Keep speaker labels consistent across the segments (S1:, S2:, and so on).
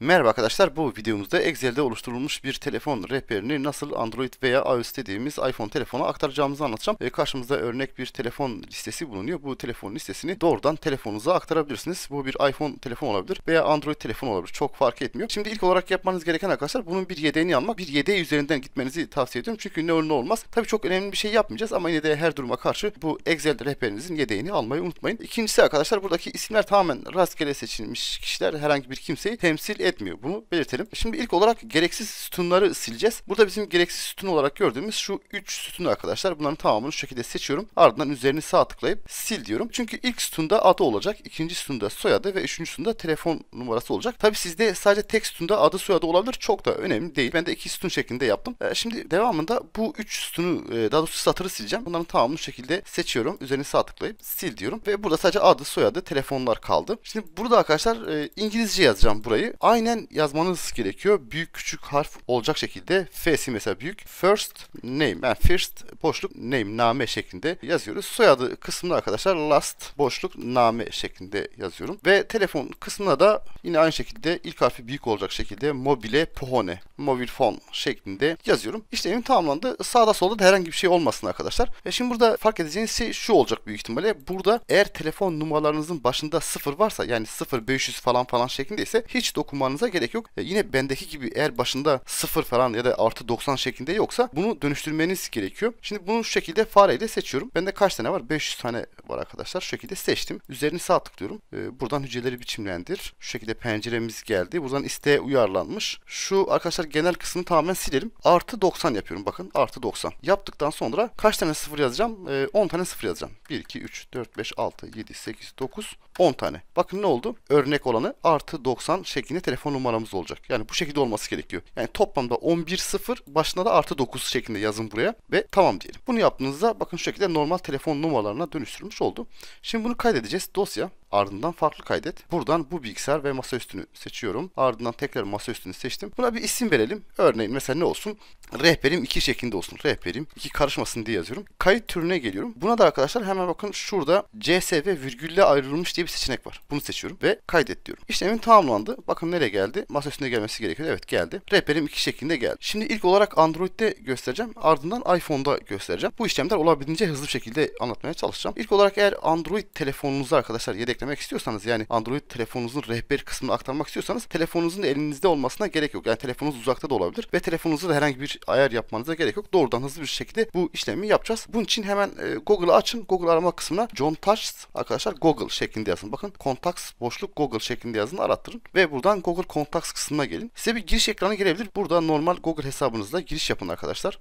S1: Merhaba arkadaşlar, bu videomuzda Excel'de oluşturulmuş bir telefon rehberini nasıl Android veya iOS dediğimiz iPhone telefona aktaracağımızı anlatacağım. E, karşımızda örnek bir telefon listesi bulunuyor. Bu telefon listesini doğrudan telefonunuza aktarabilirsiniz. Bu bir iPhone telefon olabilir veya Android telefon olabilir. Çok fark etmiyor. Şimdi ilk olarak yapmanız gereken arkadaşlar bunun bir yedeğini almak. Bir yedeği üzerinden gitmenizi tavsiye ediyorum. Çünkü ne olur ne olmaz. Tabii çok önemli bir şey yapmayacağız ama yine de her duruma karşı bu Excel rehberinizin yedeğini almayı unutmayın. İkincisi arkadaşlar buradaki isimler tamamen rastgele seçilmiş kişiler. Herhangi bir kimseyi temsil etmiyor. Bunu belirtelim. Şimdi ilk olarak gereksiz sütunları sileceğiz. Burada bizim gereksiz sütun olarak gördüğümüz şu 3 sütun arkadaşlar. Bunların tamamını şu şekilde seçiyorum. Ardından üzerini sağ tıklayıp sil diyorum. Çünkü ilk sütunda adı olacak. ikinci sütunda soyadı ve üçüncü sütunda telefon numarası olacak. Tabi sizde sadece tek sütunda adı soyadı olabilir. Çok da önemli değil. Ben de iki sütun şeklinde yaptım. Ee, şimdi devamında bu 3 sütunu e, daha doğrusu satırı sileceğim. Bunların tamamını şu şekilde seçiyorum. Üzerini sağ tıklayıp sil diyorum. Ve burada sadece adı soyadı telefonlar kaldı. Şimdi burada arkadaşlar e, İngilizce yazacağım burayı. Aynı aynen yazmanız gerekiyor. Büyük küçük harf olacak şekilde F'si mesela büyük. First name yani first boşluk name name şeklinde yazıyoruz. Soyadı kısmına arkadaşlar last boşluk name şeklinde yazıyorum. Ve telefon kısmına da yine aynı şekilde ilk harfi büyük olacak şekilde mobile pohone mobil phone şeklinde yazıyorum. İşlemim tamamlandı. Sağda solda da herhangi bir şey olmasın arkadaşlar. E şimdi burada fark edeceğiniz şey şu olacak büyük ihtimalle. Burada eğer telefon numaralarınızın başında 0 varsa yani 0 500 falan falan şeklinde ise hiç dokunma kullanmanıza gerek yok. E, yine bendeki gibi eğer başında 0 falan ya da artı 90 şeklinde yoksa bunu dönüştürmeniz gerekiyor. Şimdi bunu şu şekilde fareyle seçiyorum. Bende kaç tane var? 500 tane var arkadaşlar. Şu şekilde seçtim. Üzerini sağ tıklıyorum. E, buradan hücreleri biçimlendir. Şu şekilde penceremiz geldi. Buradan isteğe uyarlanmış. Şu arkadaşlar genel kısmını tamamen silelim. Artı 90 yapıyorum. Bakın artı 90. Yaptıktan sonra kaç tane sıfır yazacağım? E, 10 tane sıfır yazacağım. 1, 2, 3, 4, 5, 6, 7, 8, 9, 10 tane. Bakın ne oldu? Örnek olanı artı 90 şeklinde telefon telefon numaramız olacak. Yani bu şekilde olması gerekiyor. Yani toplamda 11.0 başına da artı 9 şeklinde yazın buraya ve tamam diyelim. Bunu yaptığınızda bakın şu şekilde normal telefon numaralarına dönüştürmüş oldu. Şimdi bunu kaydedeceğiz. Dosya Ardından farklı kaydet. Buradan bu bilgisayar ve masaüstünü seçiyorum. Ardından tekrar masaüstünü seçtim. Buna bir isim verelim. Örneğin mesela ne olsun? Rehberim 2 şeklinde olsun. Rehberim 2 karışmasın diye yazıyorum. Kayıt türüne geliyorum. Buna da arkadaşlar hemen bakın şurada CSV virgülle ayrılmış diye bir seçenek var. Bunu seçiyorum ve kaydet diyorum. İşlemin tamamlandı. Bakın nereye geldi? Masaüstüne gelmesi gerekiyor. Evet geldi. Rehberim 2 şeklinde geldi. Şimdi ilk olarak Android'de göstereceğim. Ardından iPhone'da göstereceğim. Bu işlemler olabildiğince hızlı şekilde anlatmaya çalışacağım. İlk olarak eğer Android telefonunuzda arkadaşlar yedek eklemek istiyorsanız yani Android telefonunuzun rehber kısmını aktarmak istiyorsanız telefonunuzun elinizde olmasına gerek yok. Yani telefonunuz uzakta da olabilir ve telefonunuzu da herhangi bir ayar yapmanıza gerek yok. Doğrudan hızlı bir şekilde bu işlemi yapacağız. Bunun için hemen e, Google'ı açın. Google arama kısmına John Touch arkadaşlar Google şeklinde yazın. Bakın Contacts boşluk Google şeklinde yazın arattırın ve buradan Google Contacts kısmına gelin. Size bir giriş ekranı gelebilir. Burada normal Google hesabınızla giriş yapın arkadaşlar.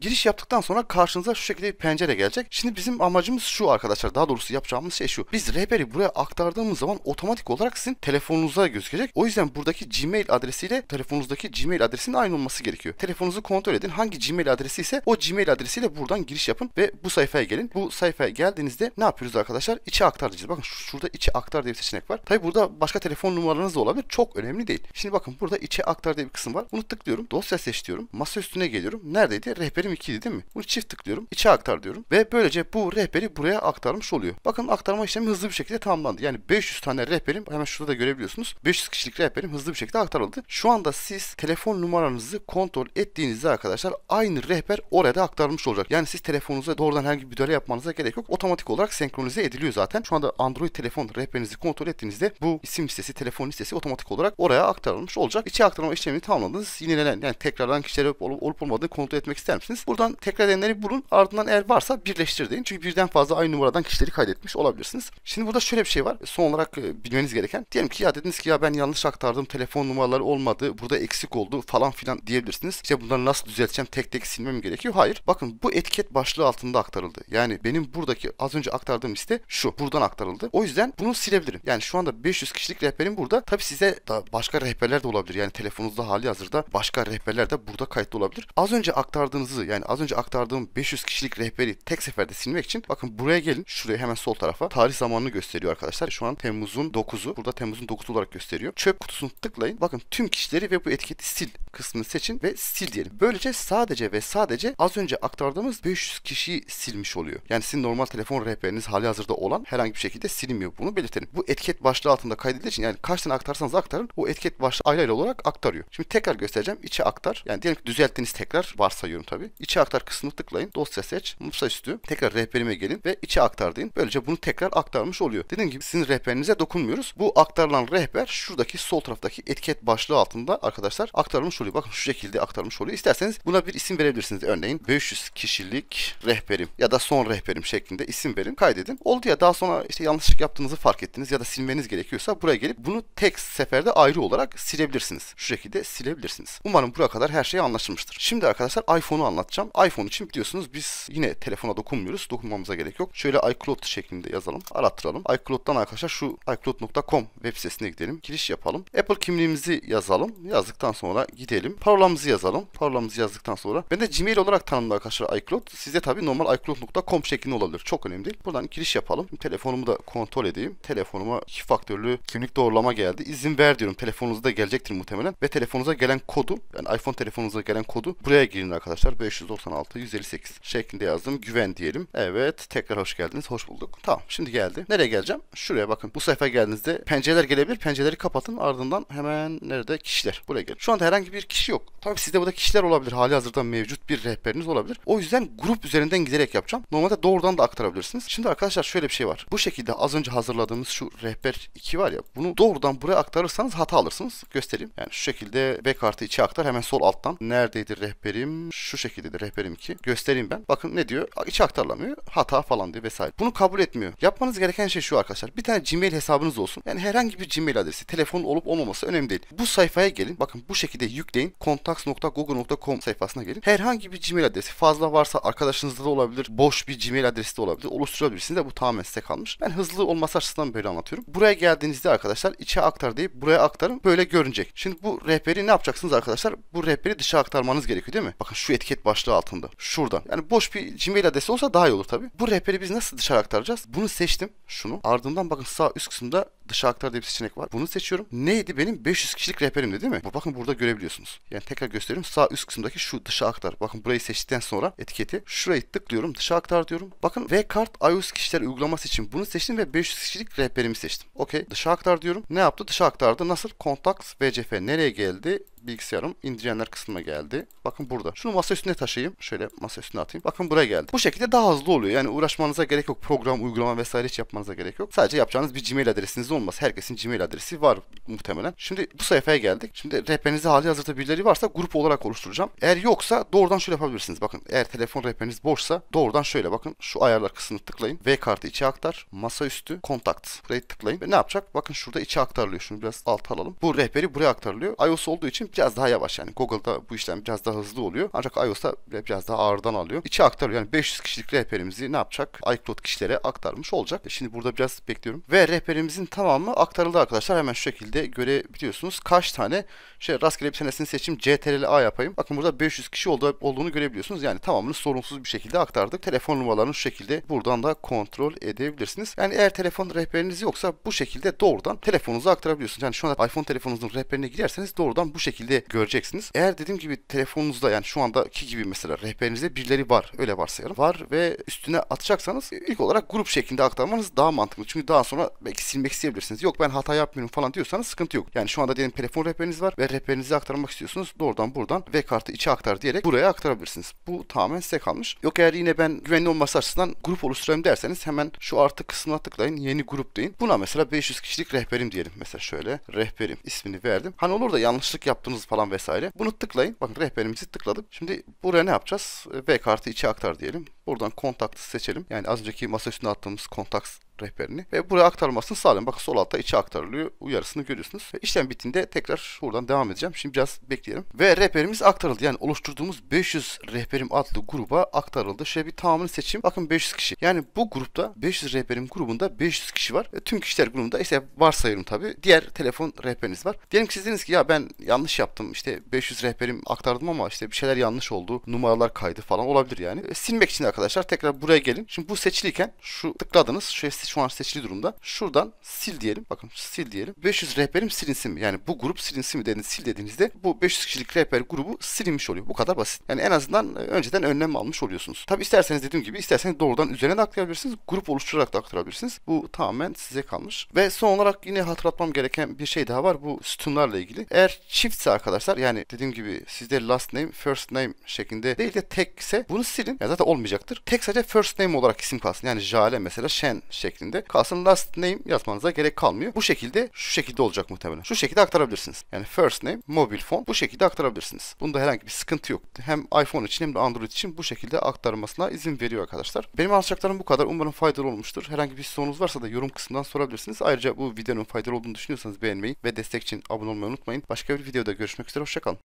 S1: Giriş yaptıktan sonra karşınıza şu şekilde bir pencere gelecek. Şimdi bizim amacımız şu arkadaşlar. Daha doğrusu yapacağımız şey şu. Biz rehberi buraya aktardığımız zaman otomatik olarak sizin telefonunuza gözükecek. O yüzden buradaki Gmail adresiyle telefonunuzdaki Gmail adresinin aynı olması gerekiyor. Telefonunuzu kontrol edin. Hangi Gmail adresi ise o Gmail adresiyle buradan giriş yapın ve bu sayfaya gelin. Bu sayfaya geldiğinizde ne yapıyoruz arkadaşlar? İçe aktar diyeceğiz. Bakın şurada içe aktar diye bir seçenek var. Tabi burada başka telefon numaranız da olabilir. Çok önemli değil. Şimdi bakın burada içe aktar diye bir kısım var. Bunu tıklıyorum. Dosya seçiyorum, Masa üstüne geliyorum. Neredeydi? Rehberi 22 idi değil mi? Bunu çift tıklıyorum. içe aktar diyorum. Ve böylece bu rehberi buraya aktarmış oluyor. Bakın aktarma işlemi hızlı bir şekilde tamamlandı. Yani 500 tane rehberim hemen şurada da görebiliyorsunuz. 500 kişilik rehberim hızlı bir şekilde aktarıldı. Şu anda siz telefon numaranızı kontrol ettiğinizde arkadaşlar aynı rehber oraya da aktarmış olacak. Yani siz telefonunuza doğrudan herhangi bir müdahale yapmanıza gerek yok. Otomatik olarak senkronize ediliyor zaten. Şu anda Android telefon rehberinizi kontrol ettiğinizde bu isim listesi, telefon listesi otomatik olarak oraya aktarılmış olacak. İçe aktarma işlemini tamamladınız. Yinelenen yani tekrardan kişilere olup, olup olmadığını kontrol etmek ister misiniz? bulabilirsiniz. Buradan tekrar edenleri bulun. Ardından eğer varsa birleştir Çünkü birden fazla aynı numaradan kişileri kaydetmiş olabilirsiniz. Şimdi burada şöyle bir şey var. Son olarak e, bilmeniz gereken. Diyelim ki ya dediniz ki ya ben yanlış aktardım. Telefon numaraları olmadı. Burada eksik oldu falan filan diyebilirsiniz. İşte bunları nasıl düzelteceğim? Tek tek silmem gerekiyor. Hayır. Bakın bu etiket başlığı altında aktarıldı. Yani benim buradaki az önce aktardığım liste şu. Buradan aktarıldı. O yüzden bunu silebilirim. Yani şu anda 500 kişilik rehberim burada. Tabi size da başka rehberler de olabilir. Yani telefonunuzda hali hazırda başka rehberler de burada kayıtlı olabilir. Az önce aktardığınızı yani az önce aktardığım 500 kişilik rehberi tek seferde silmek için bakın buraya gelin şuraya hemen sol tarafa tarih zamanını gösteriyor arkadaşlar. Şu an Temmuz'un 9'u burada Temmuz'un 9'u olarak gösteriyor. Çöp kutusunu tıklayın. Bakın tüm kişileri ve bu etiketi sil kısmını seçin ve sil diyelim. Böylece sadece ve sadece az önce aktardığımız 500 kişiyi silmiş oluyor. Yani sizin normal telefon rehberiniz hali hazırda olan herhangi bir şekilde silinmiyor. Bunu belirtelim. Bu etiket başlığı altında kaydedildiği için yani kaç tane aktarsanız aktarın o etiket başlığı ayrı olarak aktarıyor. Şimdi tekrar göstereceğim. İçe aktar. Yani diyelim ki düzelttiniz tekrar varsayıyorum tabii. İçe aktar kısmını tıklayın. Dosya seç. Masaüstü. Tekrar rehberime gelin ve içe aktar deyin. Böylece bunu tekrar aktarmış oluyor. Dediğim gibi sizin rehberinize dokunmuyoruz. Bu aktarılan rehber şuradaki sol taraftaki etiket başlığı altında arkadaşlar aktarılmış oluyor. Bakın şu şekilde aktarmış oluyor. İsterseniz buna bir isim verebilirsiniz. Örneğin 500 kişilik rehberim ya da son rehberim şeklinde isim verin. Kaydedin. Oldu ya daha sonra işte yanlışlık yaptığınızı fark ettiniz ya da silmeniz gerekiyorsa buraya gelip bunu tek seferde ayrı olarak silebilirsiniz. Şu şekilde silebilirsiniz. Umarım buraya kadar her şey anlaşılmıştır. Şimdi arkadaşlar iPhone'u anlat anlatacağım. iPhone için biliyorsunuz biz yine telefona dokunmuyoruz. Dokunmamıza gerek yok. Şöyle iCloud şeklinde yazalım. Arattıralım. iCloud'dan arkadaşlar şu iCloud.com web sitesine gidelim. Giriş yapalım. Apple kimliğimizi yazalım. Yazdıktan sonra gidelim. Parolamızı yazalım. Parolamızı yazdıktan sonra. Ben de Gmail olarak tanımlı arkadaşlar iCloud. size tabi normal iCloud.com şeklinde olabilir. Çok önemli değil. Buradan giriş yapalım. Şimdi telefonumu da kontrol edeyim. Telefonuma iki faktörlü kimlik doğrulama geldi. İzin ver diyorum. Telefonunuzda gelecektir muhtemelen. Ve telefonunuza gelen kodu yani iPhone telefonunuza gelen kodu buraya girin arkadaşlar. Böyle 596 158 şeklinde yazdım. Güven diyelim. Evet tekrar hoş geldiniz. Hoş bulduk. Tamam şimdi geldi. Nereye geleceğim? Şuraya bakın. Bu sayfa geldiğinizde pencereler gelebilir. Pencereleri kapatın. Ardından hemen nerede? Kişiler. Buraya gelin. Şu anda herhangi bir kişi yok. Tabii sizde burada kişiler olabilir. Hali hazırda mevcut bir rehberiniz olabilir. O yüzden grup üzerinden giderek yapacağım. Normalde doğrudan da aktarabilirsiniz. Şimdi arkadaşlar şöyle bir şey var. Bu şekilde az önce hazırladığımız şu rehber 2 var ya. Bunu doğrudan buraya aktarırsanız hata alırsınız. Göstereyim. Yani şu şekilde B kartı içe aktar. Hemen sol alttan. Neredeydi rehberim? Şu şekilde dedi rehberim ki göstereyim ben. Bakın ne diyor? Hiç aktarlamıyor. Hata falan diyor vesaire. Bunu kabul etmiyor. Yapmanız gereken şey şu arkadaşlar. Bir tane Gmail hesabınız olsun. Yani herhangi bir Gmail adresi, telefon olup olmaması önemli değil. Bu sayfaya gelin. Bakın bu şekilde yükleyin. contacts.google.com sayfasına gelin. Herhangi bir Gmail adresi fazla varsa arkadaşınızda da olabilir. Boş bir Gmail adresi de olabilir. Oluşturabilirsiniz de bu tamamen size kalmış. Ben hızlı olması açısından böyle anlatıyorum. Buraya geldiğinizde arkadaşlar içe aktar deyip buraya aktarın. Böyle görünecek. Şimdi bu rehberi ne yapacaksınız arkadaşlar? Bu rehberi dışa aktarmanız gerekiyor değil mi? Bakın şu etiket başlığı altında. Şuradan. Yani boş bir Gmail adresi olsa daha iyi olur tabii. Bu rehberi biz nasıl dışarı aktaracağız? Bunu seçtim. Şunu. Ardından bakın sağ üst kısımda dışa aktardığı bir seçenek var. Bunu seçiyorum. Neydi benim 500 kişilik rehberimdi değil mi? Bakın burada görebiliyorsunuz. Yani tekrar gösteriyorum. Sağ üst kısımdaki şu dışa aktar. Bakın burayı seçtikten sonra etiketi şurayı tıklıyorum. Dışa aktar diyorum. Bakın ve kart iOS kişiler uygulaması için bunu seçtim ve 500 kişilik rehberimi seçtim. Okey. Dışa aktar diyorum. Ne yaptı? Dışa aktardı. Nasıl? Contacts VCF nereye geldi? bilgisayarım indirenler kısmına geldi. Bakın burada. Şunu masa üstüne taşıyayım. Şöyle masa üstüne atayım. Bakın buraya geldi. Bu şekilde daha hızlı oluyor. Yani uğraşmanıza gerek yok. Program, uygulama vesaire hiç yapmanıza gerek yok. Sadece yapacağınız bir Gmail adresinizi olmaz Herkesin Gmail adresi var muhtemelen. Şimdi bu sayfaya geldik. Şimdi rehberinizde hali hazırda birileri varsa grup olarak oluşturacağım. Eğer yoksa doğrudan şöyle yapabilirsiniz. Bakın eğer telefon rehberiniz boşsa doğrudan şöyle bakın şu ayarlar kısmını tıklayın. V kartı içe aktar. Masaüstü kontakt. Buraya tıklayın. Ve ne yapacak? Bakın şurada içe aktarılıyor. Şunu biraz alt alalım. Bu rehberi buraya aktarılıyor. iOS olduğu için biraz daha yavaş yani. Google'da bu işlem biraz daha hızlı oluyor. Ancak iOS'ta biraz daha ağırdan alıyor. İçe aktarıyor. Yani 500 kişilik rehberimizi ne yapacak? iCloud kişilere aktarmış olacak. E şimdi burada biraz bekliyorum. Ve rehberimizin tam tamamı aktarıldı arkadaşlar. Hemen şu şekilde görebiliyorsunuz. Kaç tane şey rastgele bir tanesini seçeyim. CTRL A yapayım. Bakın burada 500 kişi oldu, olduğunu görebiliyorsunuz. Yani tamamını sorunsuz bir şekilde aktardık. Telefon numaralarını şu şekilde buradan da kontrol edebilirsiniz. Yani eğer telefon rehberiniz yoksa bu şekilde doğrudan telefonunuza aktarabiliyorsunuz. Yani şu anda iPhone telefonunuzun rehberine girerseniz doğrudan bu şekilde göreceksiniz. Eğer dediğim gibi telefonunuzda yani şu andaki gibi mesela rehberinizde birileri var. Öyle varsayalım. Var ve üstüne atacaksanız ilk olarak grup şeklinde aktarmanız daha mantıklı. Çünkü daha sonra belki silmek isteyebilirsiniz kullanabilirsiniz. Yok ben hata yapmıyorum falan diyorsanız sıkıntı yok. Yani şu anda diyelim telefon rehberiniz var ve rehberinizi aktarmak istiyorsunuz. Doğrudan buradan V kartı içe aktar diyerek buraya aktarabilirsiniz. Bu tamamen size kalmış. Yok eğer yine ben güvenli olması açısından grup oluşturayım derseniz hemen şu artı kısmına tıklayın. Yeni grup deyin. Buna mesela 500 kişilik rehberim diyelim. Mesela şöyle rehberim ismini verdim. Hani olur da yanlışlık yaptınız falan vesaire. Bunu tıklayın. Bakın rehberimizi tıkladık. Şimdi buraya ne yapacağız? V kartı içe aktar diyelim. Buradan kontaktı seçelim. Yani az önceki masa üstüne attığımız kontak rehberini ve buraya aktarmasını sağlayın. Bakın sol altta içi aktarılıyor. Uyarısını görüyorsunuz. Ve işlem bittiğinde tekrar buradan devam edeceğim. Şimdi biraz bekleyelim. Ve rehberimiz aktarıldı. Yani oluşturduğumuz 500 rehberim adlı gruba aktarıldı. Şöyle bir tamamını seçeyim. Bakın 500 kişi. Yani bu grupta 500 rehberim grubunda 500 kişi var. E, tüm kişiler grubunda ise varsayıyorum tabii. Diğer telefon rehberiniz var. Diyelim ki siz dediniz ki ya ben yanlış yaptım. İşte 500 rehberim aktardım ama işte bir şeyler yanlış oldu. Numaralar kaydı falan olabilir yani. E, silmek için arkadaşlar tekrar buraya gelin. Şimdi bu seçiliyken şu tıkladınız. Şöyle şu an seçili durumda. Şuradan sil diyelim. Bakın sil diyelim. 500 rehberim silinsin mi? Yani bu grup silinsin mi dediğiniz sil dediğinizde bu 500 kişilik rehber grubu silinmiş oluyor. Bu kadar basit. Yani en azından e, önceden önlem almış oluyorsunuz. Tabi isterseniz dediğim gibi isterseniz doğrudan üzerine de aktarabilirsiniz. Grup oluşturarak da aktarabilirsiniz. Bu tamamen size kalmış. Ve son olarak yine hatırlatmam gereken bir şey daha var. Bu sütunlarla ilgili. Eğer çiftse arkadaşlar yani dediğim gibi sizde last name, first name şeklinde değil de tekse bunu silin. Yani zaten olmayacaktır. Tek sadece first name olarak isim kalsın. Yani Jale mesela Şen şeklinde şeklinde kalsın. Last name yazmanıza gerek kalmıyor. Bu şekilde şu şekilde olacak muhtemelen. Şu şekilde aktarabilirsiniz. Yani first name mobil fon bu şekilde aktarabilirsiniz. Bunda herhangi bir sıkıntı yok. Hem iPhone için hem de Android için bu şekilde aktarmasına izin veriyor arkadaşlar. Benim alacaklarım bu kadar. Umarım faydalı olmuştur. Herhangi bir sorunuz varsa da yorum kısmından sorabilirsiniz. Ayrıca bu videonun faydalı olduğunu düşünüyorsanız beğenmeyi ve destek için abone olmayı unutmayın. Başka bir videoda görüşmek üzere. Hoşçakalın.